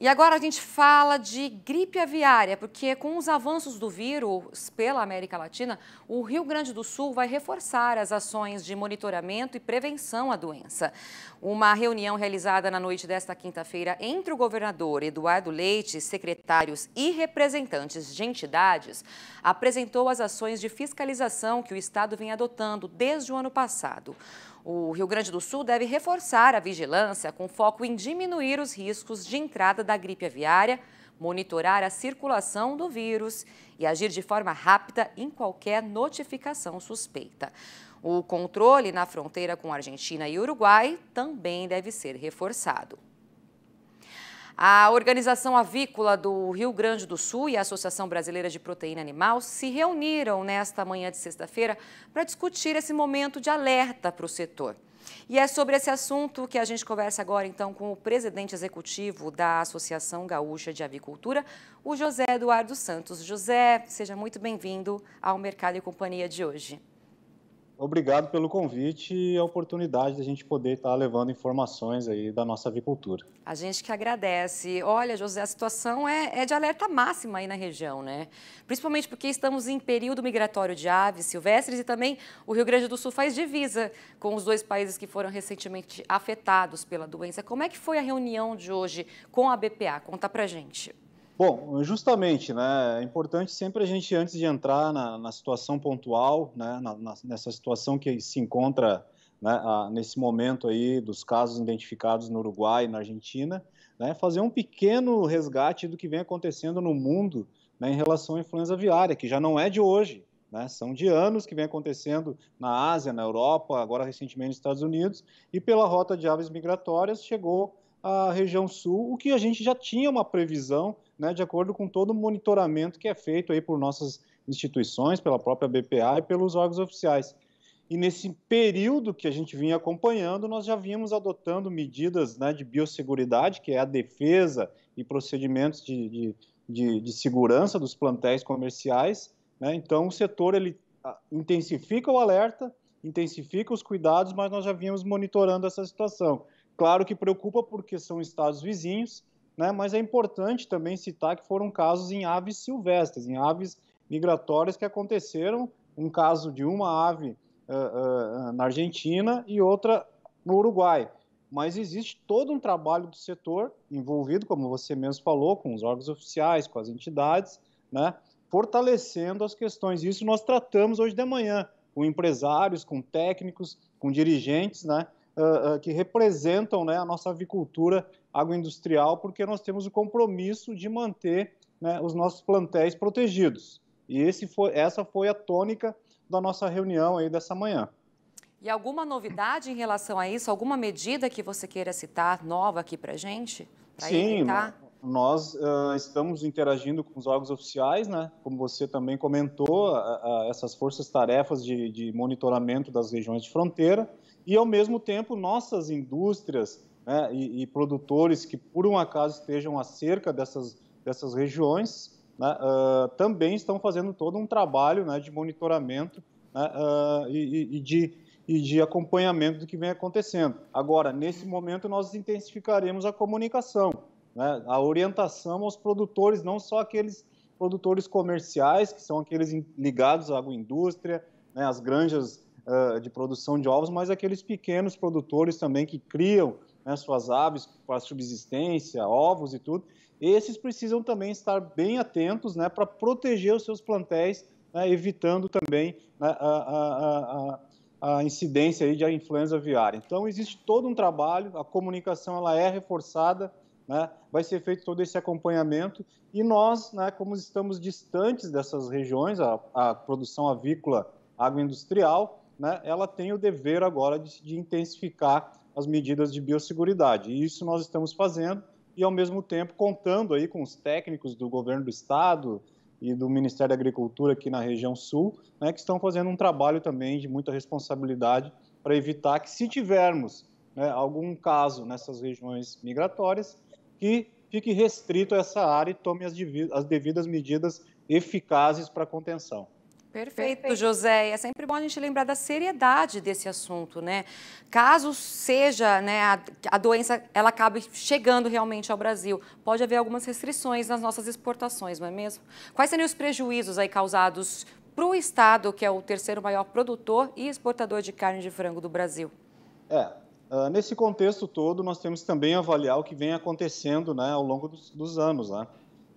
E agora a gente fala de gripe aviária, porque com os avanços do vírus pela América Latina, o Rio Grande do Sul vai reforçar as ações de monitoramento e prevenção à doença. Uma reunião realizada na noite desta quinta-feira entre o governador Eduardo Leite, secretários e representantes de entidades, apresentou as ações de fiscalização que o Estado vem adotando desde o ano passado. O Rio Grande do Sul deve reforçar a vigilância com foco em diminuir os riscos de entrada da gripe aviária, monitorar a circulação do vírus e agir de forma rápida em qualquer notificação suspeita. O controle na fronteira com Argentina e Uruguai também deve ser reforçado. A Organização Avícola do Rio Grande do Sul e a Associação Brasileira de Proteína Animal se reuniram nesta manhã de sexta-feira para discutir esse momento de alerta para o setor. E é sobre esse assunto que a gente conversa agora, então, com o presidente executivo da Associação Gaúcha de Avicultura, o José Eduardo Santos. José, seja muito bem-vindo ao Mercado e Companhia de hoje obrigado pelo convite e a oportunidade da gente poder estar levando informações aí da nossa avicultura. A gente que agradece. Olha, José, a situação é, é de alerta máxima aí na região, né? Principalmente porque estamos em período migratório de aves silvestres e também o Rio Grande do Sul faz divisa com os dois países que foram recentemente afetados pela doença. Como é que foi a reunião de hoje com a BPA? Conta pra gente. Bom, justamente, né? É importante sempre a gente, antes de entrar na, na situação pontual, né? Na, na, nessa situação que se encontra né, a, nesse momento aí dos casos identificados no Uruguai e na Argentina, né, fazer um pequeno resgate do que vem acontecendo no mundo né, em relação à influenza aviária, que já não é de hoje. Né, são de anos que vem acontecendo na Ásia, na Europa, agora recentemente nos Estados Unidos, e pela rota de aves migratórias chegou à região sul, o que a gente já tinha uma previsão né, de acordo com todo o monitoramento que é feito aí por nossas instituições, pela própria BPA e pelos órgãos oficiais. E nesse período que a gente vinha acompanhando, nós já vínhamos adotando medidas né, de biosseguridade, que é a defesa e procedimentos de, de, de, de segurança dos plantéis comerciais. Né? Então, o setor ele ah, intensifica o alerta, intensifica os cuidados, mas nós já vínhamos monitorando essa situação. Claro que preocupa porque são estados vizinhos, né? mas é importante também citar que foram casos em aves silvestres, em aves migratórias que aconteceram, um caso de uma ave uh, uh, na Argentina e outra no Uruguai. Mas existe todo um trabalho do setor envolvido, como você mesmo falou, com os órgãos oficiais, com as entidades, né? fortalecendo as questões. Isso nós tratamos hoje de manhã com empresários, com técnicos, com dirigentes, né? Uh, que representam né, a nossa avicultura água industrial, porque nós temos o compromisso de manter né, os nossos plantéis protegidos. E foi, essa foi a tônica da nossa reunião aí dessa manhã. E alguma novidade em relação a isso? Alguma medida que você queira citar nova aqui para gente? Pra Sim, evitar? Tá? nós uh, estamos interagindo com os órgãos oficiais, né? Como você também comentou, essas forças-tarefas de, de monitoramento das regiões de fronteira e, ao mesmo tempo, nossas indústrias né, e, e, produtores que por um acaso estejam acerca dessas, dessas regiões, né, uh, também estão fazendo todo um trabalho né, de monitoramento uh, e, e, de, e de acompanhamento do que vem acontecendo. Agora, nesse momento, nós intensificaremos a comunicação, né, a orientação aos produtores, não só aqueles produtores comerciais, que são aqueles ligados à agroindústria, né, às granjas uh, de produção de ovos, mas aqueles pequenos produtores também que criam né, suas aves para subsistência, ovos e tudo, esses precisam também estar bem atentos né, para proteger os seus plantéis, né, evitando também né, a, a, a, a incidência aí de influenza viária. Então, existe todo um trabalho, a comunicação ela é reforçada, né, vai ser feito todo esse acompanhamento e nós, né, como estamos distantes dessas regiões, a, a produção avícola agroindustrial, né, ela tem o dever agora de, de intensificar as medidas de biosseguridade. E isso nós estamos fazendo e, ao mesmo tempo, contando aí com os técnicos do governo do estado e do Ministério da Agricultura aqui na região sul, né, que estão fazendo um trabalho também de muita responsabilidade para evitar que, se tivermos né, algum caso nessas regiões migratórias, que fique restrito a essa área e tome as, as devidas medidas eficazes para contenção. Perfeito, Perfeito, José. É sempre bom a gente lembrar da seriedade desse assunto, né? Caso seja, né, a, a, doença ela acabe chegando realmente ao Brasil, pode haver algumas restrições nas nossas exportações, não é mesmo? Quais seriam os prejuízos aí causados para o Estado, que é o terceiro maior produtor e exportador de carne de frango do Brasil? É, uh, nesse contexto todo, nós temos também avaliar o que vem acontecendo né, ao longo dos, dos anos, né?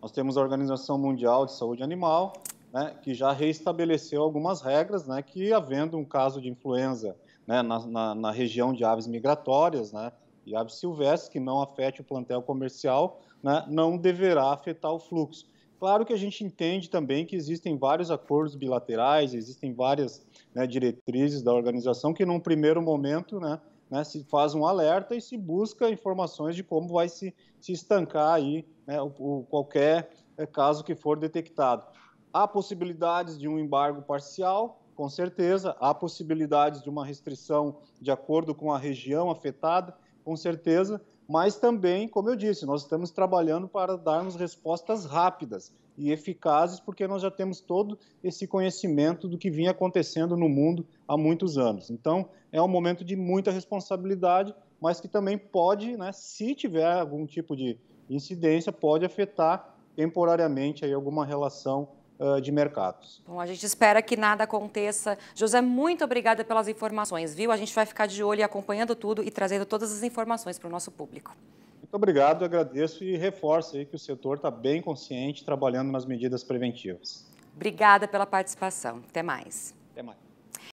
Nós temos a Organização Mundial de Saúde Animal, né, que já reestabeleceu algumas regras, né, que havendo um caso de influenza né, na, na, na, região de aves migratórias né, e aves silvestres que não afete o plantel comercial, né, não deverá afetar o fluxo. Claro que a gente entende também que existem vários acordos bilaterais, existem várias né, diretrizes da organização que, num primeiro momento, né, né, se faz um alerta e se busca informações de como vai se, se estancar aí né, o, o, qualquer é, caso que for detectado. Há possibilidades de um embargo parcial, com certeza. Há possibilidades de uma restrição de acordo com a região afetada, com certeza. Mas também, como eu disse, nós estamos trabalhando para darmos respostas rápidas e eficazes, porque nós já temos todo esse conhecimento do que vinha acontecendo no mundo há muitos anos. Então, é um momento de muita responsabilidade, mas que também pode, né, se tiver algum tipo de incidência, pode afetar temporariamente aí alguma relação ah, de mercados. Bom, a gente espera que nada aconteça. José, muito obrigada pelas informações, viu? A gente vai ficar de olho e acompanhando tudo e trazendo todas as informações para o nosso público. Muito obrigado, agradeço e reforço aí que o setor está bem consciente, trabalhando nas medidas preventivas. Obrigada pela participação. Até mais. Até mais.